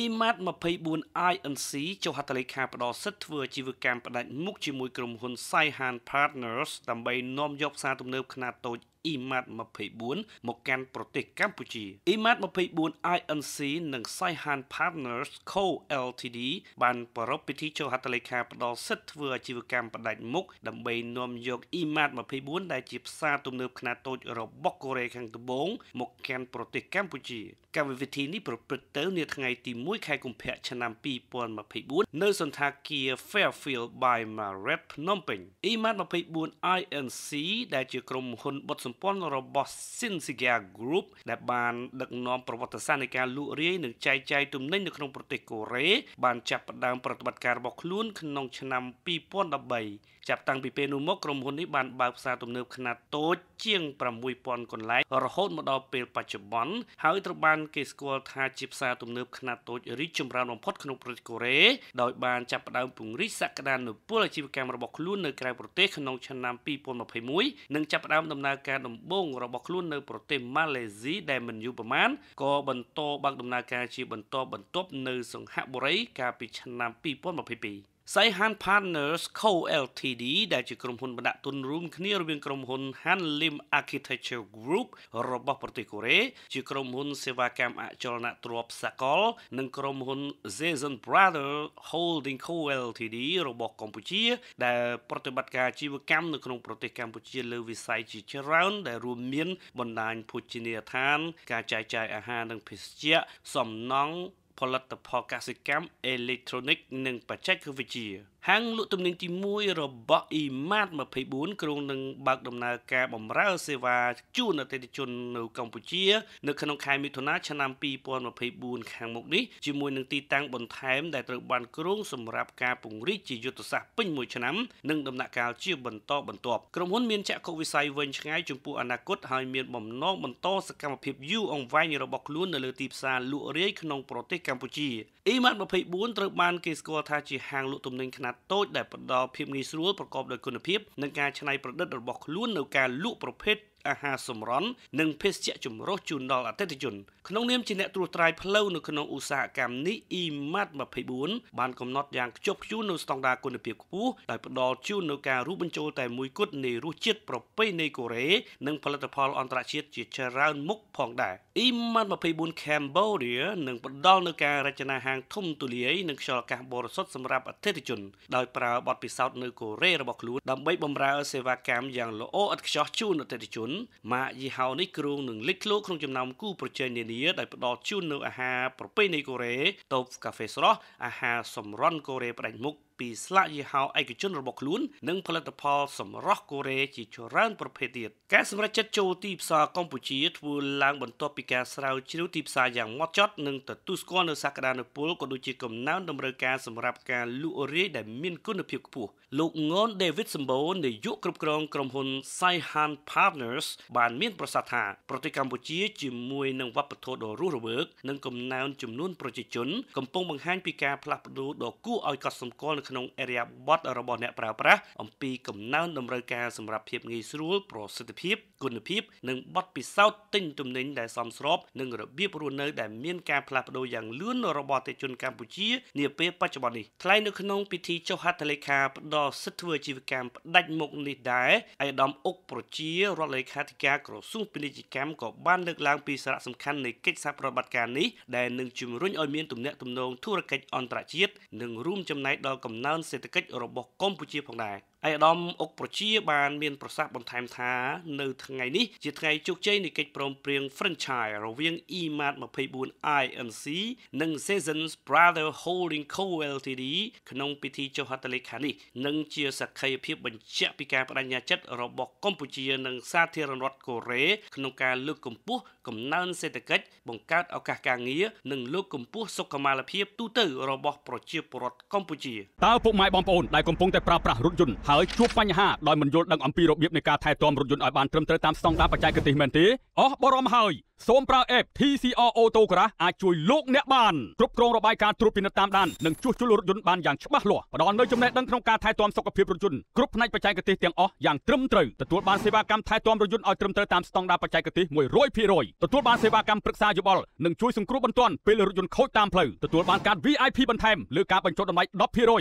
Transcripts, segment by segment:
EMAT 24 INC ចុះហត្ថលេខាផ្ដល់សិទ្ធិធ្វើអាជីវកម្មផ្ដាច់មុខជាមួយក្រុមហ៊ុន Saihan Partners ដើម្បីនាំយកផ្សារទំនើបខ្នាតតូចអ៊ីម៉ាត24មកកាន់ប្រទេសកម្ពុជាអ៊ីម៉ាត24 INC និង Saihan Partners Co Ltd បានប្រារព្ធពិធីចុះហត្ថលេខាផ្ដល់សិទ្ធិធ្វើអាជីវកម្មបដាច់មុខដើម្បីនាំយកអ៊ីម៉ាត24ដែលជាផ្សារទំនើបខ្នាតតូច របស់កូរ៉េខាងត្បូងមកកាន់ប្រទេសកម្ពុជាកម្មវិធីនេះប្រព្រឹត្តទៅ នាថ្ងៃទី1ខែកុម្ភៈឆ្នាំ2024នៅសន្តាគារ Fairfield by Marriott ភ្នំពេញ eMart 24 INC ដែលជាក្រុមហ៊ុនបុតសម្សម្ព័ន្ធរបស់ Sinsiga Group ដែលបានដឹកនាំប្រវត្តិសាស្ត្រនៃការលួចរាយនិងចែកចាយទំនិញនៅក្នុងប្រទេសកូរ៉េបានចាប់ផ្ដើមប្រតិបត្តិការរបស់ខ្លួនក្នុងឆ្នាំ2013ចាប់តាំងពីពេលនោះមកក្រុមហ៊ុននេះបានបើកផ្សារទំនើបខ្នាតតូចជាង6000កន្លែងរហូតមកដល់ពេលបច្ចុប្បន្នហើយត្រូវបានគេស្គាល់ថាជាផ្សារទំនើបខ្នាតតូចរីកចម្រើនបំផុតក្នុងប្រទេសកូរ៉េដោយបានចាប់ផ្ដើមពង្រីកសក្តានុពលអាជីវកម្មរបស់ខ្លួននៅក្រៅប្រទេសក្នុងឆ្នាំ2021និងចាប់ផ្ដើមដំណើរការដំបូងរបស់ខ្លួននៅប្រទេសម៉ាឡេស៊ីដែលមិនយូរប៉ុន្មានក៏បន្តបើកដំណើរការជាបន្តបន្ទាប់នៅសង្ហបុរី កាលពីឆ្នាំ2022 Saihan Partners Co Ltd ដែលជាក្រុមហ៊ុនបណ្ដាក់ទុនរួមគ្នារវាងក្រុមហ៊ុន Han Lim Architecture Group របស់ប្រទេសកូរ៉េជាក្រុមហ៊ុនសេវាកម្មអចលនទ្រព្យសកល និងក្រុមហ៊ុន Zezen Brother Holding Co Ltd របស់កម្ពុជា ដែលប្រតិបត្តិការអាជីវកម្មនៅក្នុងប្រទេសកម្ពុជាលើវិស័យជាច្រើនដែលរួមមាន បណ្ដាញភោជនីយដ្ឋាន ការចែកចាយអាហារនិងភេសជ្ជៈសំណង់ផលិតផលកសិកម្មអេឡិចត្រូនិកនិងបច្ចេកវិទ្យា។ហាងលក់ទំនិញទី1របស់ Emart 24ក្រុងនឹងបើកដំណើរការបម្រើសេវាជូនអតិថិជននៅកម្ពុជានៅក្នុងខែមិថុនាឆ្នាំ2024ខាងមុខនេះជាមួយនឹងទីតាំងបន្ថែមដែលត្រូវបានក្រុងសម្រាប់ការពង្រីកជាយុទ្ធសាស្ត្រពេញមួយឆ្នាំនិងដំណាក់កាលជា បន្តបន្ទាប់ក្រុមហ៊ុនមានចក្ខុវិស័យវែងឆ្ងាយចំពោះអនាគតហើយមានបំណងបន្តសកម្មភាពយូរអង្វែងរបស់ខ្លួននៅលើទីផ្សារលក់រាយក្នុងប្រទេសកម្ពុជា Emart 24ត្រូវបានគេស្គាល់ថាជាហាងលក់ទំនិញខ្នាតតតូចដែលផ្ដល់ភាពងាយស្រួលប្រកបដោយគុណភាពនិងការច្នៃប្រឌិតរបស់ខ្លួននៅការលក់ប្រភេទអាហារសម្រន់និងភេសជ្ជៈចម្រុះជូនដល់អតិថិជនក្នុងនាមជាអ្នកត្រួសត្រាយផ្លូវនៅក្នុងឧស្សាហកម្មនេះ E-mart 24បានកំណត់យ៉ាងខ្ជាប់ខ្ជួននៅស្តង់ដារគុណភាពខ្ពស់ដោយផ្ដល់ជូននៅការរួមបញ្ចូលតែមួយគត់នៃរសជាតិប្រពៃណីកូរ៉េនិងផលិតផល អន្តរជាតិជាច្រើន មុខផងដែរ E-mart 24 Cambodia នឹងផ្ដល់នៅការរចនាហាង ធំទូលាយនិងខ្យល់អាកាសបរិសុទ្ធសម្រាប់អតិថិជនដោយប្រើបទពិសោធន៍នៅកូរ៉េរបស់ខ្លួនដើម្បីបម្រើសេវាកម្មយ៉ាងល្អឥតខ្ចោះជូនអតិថិជនម៉ាកយីហោនេះគ្រងនឹងលេចធ្លោក្នុងចំណោមគូប្រជែងនានាដែលផ្ដល់ជូននូវអាហារប្រពៃណីកូរ៉េតូបកាហ្វេស្រស់អាហារសម្រន់កូរ៉េផ្ដាច់មុខពីស្លាកយីហោឯកជនរបស់ខ្លួន និងផលិតផលសម្រស់កូរ៉េជាច្រើនប្រភេទទៀតការសម្រេចចិត្តចូលទីផ្សារកម្ពុជា ធ្វើឡើងបន្ទាប់ពីការស្រាវជ្រាវទីផ្សារយ៉ាងម៉ត់ចត់និងទទួលស្គាល់នូវសក្តានុពលក៏ដូចជាកំណើនតម្រូវការសម្រាប់ការលក់រាយដែលមានគុណភាពខ្ពស់លោកងន David Sambo នាយកគ្រប់គ្រងក្រុមហ៊ុន Saihan Partners បានមានប្រសាសន៍ថា ប្រទេសកម្ពុជាជាមួយនឹងវប្បធម៌ដ៏រស់រវើកនិងកំណើនចំនួនប្រជាជន កំពុងបង្ហាញពីការផ្លាស់ប្ដូរដ៏គួរឲ្យកត់សម្គាល់នៅក្នុងអរិយាប័ត្ររបស់អ្នកប្រើប្រាស់អំពីកំណើនតម្រូវការសម្រាប់ភាពងាយស្រួល ប្រសិទ្ធភាពគុណភាពនិងបទពិសោធន៍ទិញទំនិញដែលសមស្របនិងរបៀបរស់នៅដែលមានការផ្លាស់ប្ដូរយ៉ាងលឿនរបស់អតិថិជនកម្ពុជានាពេលបច្ចុប្បន្ននេះថ្លែងនៅក្នុងពិធីចុះហត្ថលេខាផ្ដល់សិទ្ធិធ្វើអាជីវកម្មផ្ដាច់មុខនេះដែរឯកឧត្តមអុកប្រជារដ្ឋលេខាធិការក្រសួងពាណិជ្ជកម្មក៏បានលើកឡើងពីសារៈសំខាន់នៃកិច្ចសហប្រតិបត្តិការនេះដែលនឹងជំរុញឲ្យមានទំនាក់ទំនងធុរកិច្ចអន្តរជាតិនិងរួមចំណែកដល់កំណើនសេដ្ឋកិច្ចរបស់កម្ពុជាផងដែរ។ឯកឧត្តមអុកប្រជាបានមាន ប្រសាសន៍បន្ថែមថា នៅថ្ងៃនេះជាថ្ងៃជោគជ័យនៃកិច្ចព្រមព្រៀង franchise រវាង EMAT 24 INC និង Seasons Brother Holding Co Ltd ក្នុងពិធីចុះហត្ថលេខានេះនិងជា សក្ខីភាពបញ្ជាក់ពីការបដិញ្ញាចិត្តរបស់កម្ពុជានិងសាធារណរដ្ឋកូរ៉េក្នុងការលើកកម្ពស់កំណើនសេដ្ឋកិច្ចបង្កើតឱកាសការងារនិងលើកកម្ពស់សុខុមាលភាពទូទៅរបស់ប្រជាពលរដ្ឋកម្ពុជាតើពុកម៉ែបងប្អូនដែលកំពុងតែប្រើប្រាស់រថយន្តហើយជួបបញ្ហាដោយមិនយល់ដឹងអំពីរបៀបនៃការថែទាំរថយន្តឲ្យបានត្រឹមត្រូវតាមស្តង់ដារបច្ចេកទេសមែនទេអស់បរំហើយ សូមប្រើ app TCR Autograph អាចជួយលោកអ្នកបានគ្រប់គ្រងរបាយការណ៍ត្រួតពិនិត្យតាមដាននិងជួសជុលរថយន្តបានយ៉ាងច្បាស់លាស់ផ្ដល់នូវចំណេះដឹងក្នុងការថែទាំសុខភាពរថយន្តគ្រប់ផ្នែកបច្ចេកទេសទាំងអស់យ៉ាងត្រឹមត្រូវទទួលបានសេវាកម្មថែទាំរថយន្តឲ្យត្រឹមត្រូវតាមស្តង់ដារបច្ចេកទេស100%ទទួលបានសេវាកម្មប្រឹក្សាយោបល់និងជួយសង្គ្រោះបន្ទាន់ពេលរថយន្តខូចតាមផ្លូវទទួលបានការ VIP បន្ថែមលើការបញ្ចុះតម្លៃ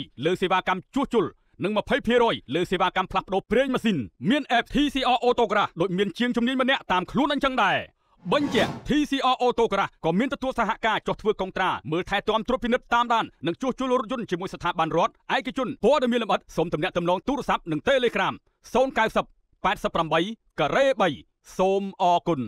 10%លើសេវាកម្មជួសជុលនិង20%លើសេវាកម្មផ្លាស់ប្ដូរប្រេងម៉ាស៊ីនមាន app TCR Autograph ដូចមានជាងជំនាញម្នាក់តាមខ្លួនអញ្ចឹងដែរបញ្ជាក់ TCR Autograph ក៏មានទទួលសហការចុះធ្វើកុងត្រាមើលថែទាំត្រួតពិនិត្យតាមដាននិងជួសជុលរថយន្តជាមួយស្ថាប័នរដ្ឋឯកជនព័ត៌មានលម្អិតសូមទំនាក់ទំនងទូរស័ព្ទនិង Telegram 090 88ការ៉េ3សូមអរគុណ